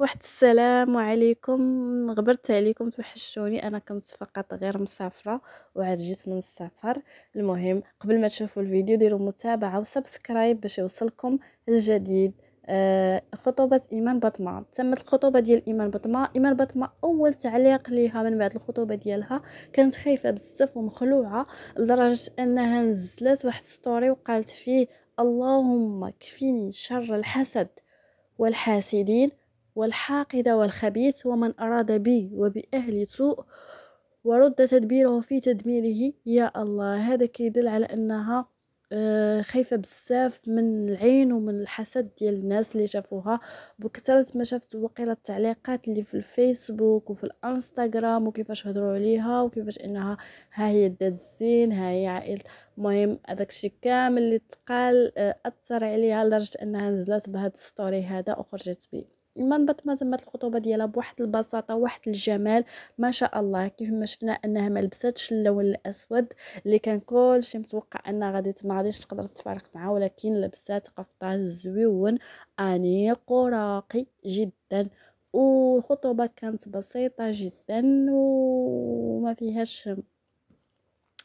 واحد السلام عليكم غبرت عليكم توحشتوني انا كنت فقط غير مسافره وعاد جيت من السفر المهم قبل ما تشوفوا الفيديو ديروا متابعه وسبسكرايب باش يوصلكم الجديد آه خطوبة إيمان بطمة تمت الخطوبة ديال إيمان بطمة إيمان بطمة أول تعليق ليها من بعد الخطوبة ديالها كانت خايفة بزاف ومخلوعة لدرجة أنها نزلت واحد ستوري وقالت فيه اللهم كفيني شر الحسد والحاسدين والحاقد والخبيث ومن أراد بي وبأهلي سوء ورد تدبيره في تدميره يا الله هذا كيدل على أنها آه، خايفة بزاف من العين ومن الحسد ديال الناس اللي شافوها بكثرة ما شفت وقيلة التعليقات اللي في الفيسبوك وفي الانستغرام وكيفاش هدروا عليها وكيفاش انها ها هي دات الزين ها هي عائلة المهم هذاك الشيء كامل اللي تقال آه، اثر عليها لدرجة انها نزلت بهذا الستوري هذا وخرجت بيه المنبت تمت الخطوبه ديالها بواحد البساطه واحد الجمال ما شاء الله كيف ما شفنا انها ما لبستش اللون الاسود اللي كان كلشي متوقع انها غادي ما غاديش تقدر تفارق معاه ولكن لبسات قفطان زويون انيق وراقي جدا والخطوبه كانت بسيطه جدا وما فيهاش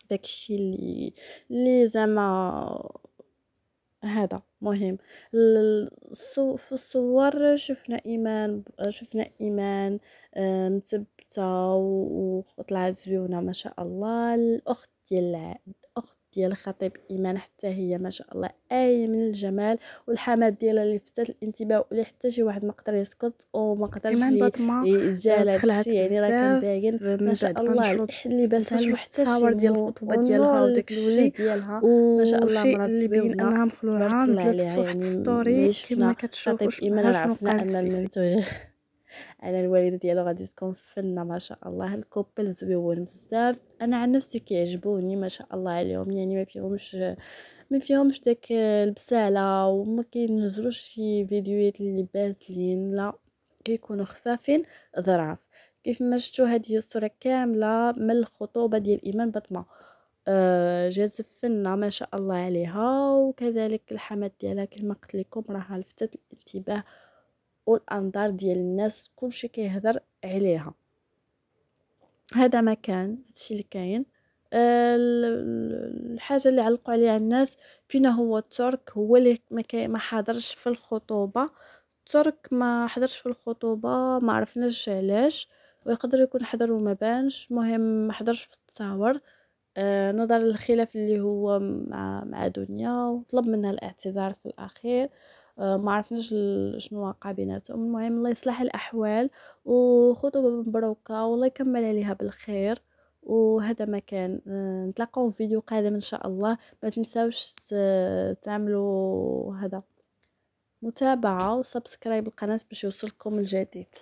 داكشي اللي اللي زعما هذا مهم في الصور شفنا ايمان شفنا ايمان مثبته وطلعت زوينه ما شاء الله الاخت ديال الاخت ديال الخطيب ايمان حتى هي ما شاء الله اي من الجمال والحماد ديالها اللي فتت الانتباه واللي حتى شي واحد ما قدر يسكت وما قدرش يتجاهل هادشي يعني راه كان باين ما شاء الله اللي بانتها حتى الصور ديال الخطوبه ديالها وداك الشيء ديالها ما شاء الله مرات اللي بين انها مخلوعه نزلت في واحد يعني الستوري كما كتشوفوا ايمان عرفنا ان المنتوج انا الوالده ديالو غادي تكون فنه ما شاء الله الكوبل زويون بزاف انا عن نفسي كيعجبوني ما شاء الله عليهم يعني ما فيهمش ما فيهمش داك البساله وما كينزلوش شي فيديوهات اللي بازلين لا كيكونوا خفافين ظراف كيف ما شفتوا هذه الصوره كامله من الخطوبه ديال ايمان بطمه آه جازف فنة ما شاء الله عليها وكذلك الحمد ديالها كما قلت لكم راها لفتت الانتباه والانظار ديال الناس كلشي كيهضر عليها هذا ما كان هادشي اللي كاين آه، الحاجه اللي علقوا عليها الناس فينا هو الترك هو اللي ما, ما حضرش في الخطوبه الترك ما حضرش في الخطوبه ما عرفناش علاش ويقدر يكون حضر وما بانش مهم ما حضرش في التصاور آه نظر للخلاف اللي هو مع, مع دنيا وطلب منها الاعتذار في الاخير آه، ما عرفناش شنو واقع بيناتهم المهم الله يصلح الاحوال وخذوا مبروكه والله يكمل عليها بالخير وهذا ما كان آه، نتلاقاو في فيديو قادم ان شاء الله ما تنساوش تعملوا هذا متابعه وسبسكرايب القناه باش يوصلكم الجديد